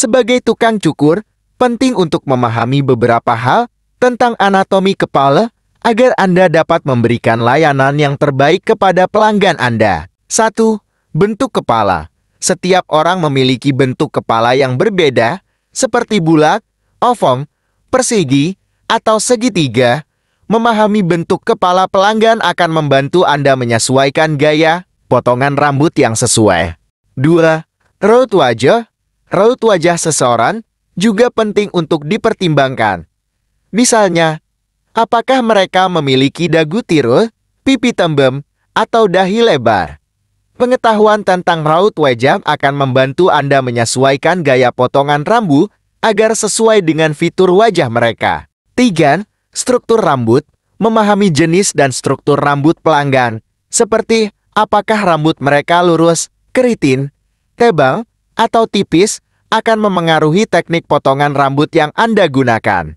Sebagai tukang cukur, penting untuk memahami beberapa hal tentang anatomi kepala agar Anda dapat memberikan layanan yang terbaik kepada pelanggan Anda. 1. Bentuk kepala. Setiap orang memiliki bentuk kepala yang berbeda, seperti bulat, oval, persegi, atau segitiga. Memahami bentuk kepala pelanggan akan membantu Anda menyesuaikan gaya, potongan rambut yang sesuai. 2. Raut wajah raut wajah seseorang juga penting untuk dipertimbangkan. Misalnya, apakah mereka memiliki dagu tirul, pipi tembem, atau dahi lebar? Pengetahuan tentang raut wajah akan membantu Anda menyesuaikan gaya potongan rambut agar sesuai dengan fitur wajah mereka. 3. Struktur rambut Memahami jenis dan struktur rambut pelanggan, seperti apakah rambut mereka lurus, keriting, tebal, atau tipis akan memengaruhi teknik potongan rambut yang Anda gunakan. 4.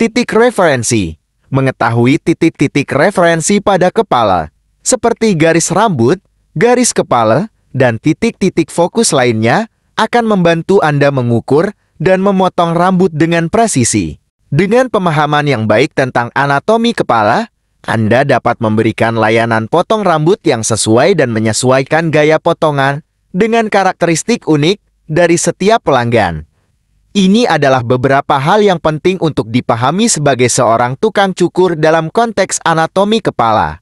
Titik referensi Mengetahui titik-titik referensi pada kepala, seperti garis rambut, garis kepala, dan titik-titik fokus lainnya akan membantu Anda mengukur dan memotong rambut dengan presisi. Dengan pemahaman yang baik tentang anatomi kepala, anda dapat memberikan layanan potong rambut yang sesuai dan menyesuaikan gaya potongan dengan karakteristik unik dari setiap pelanggan. Ini adalah beberapa hal yang penting untuk dipahami sebagai seorang tukang cukur dalam konteks anatomi kepala.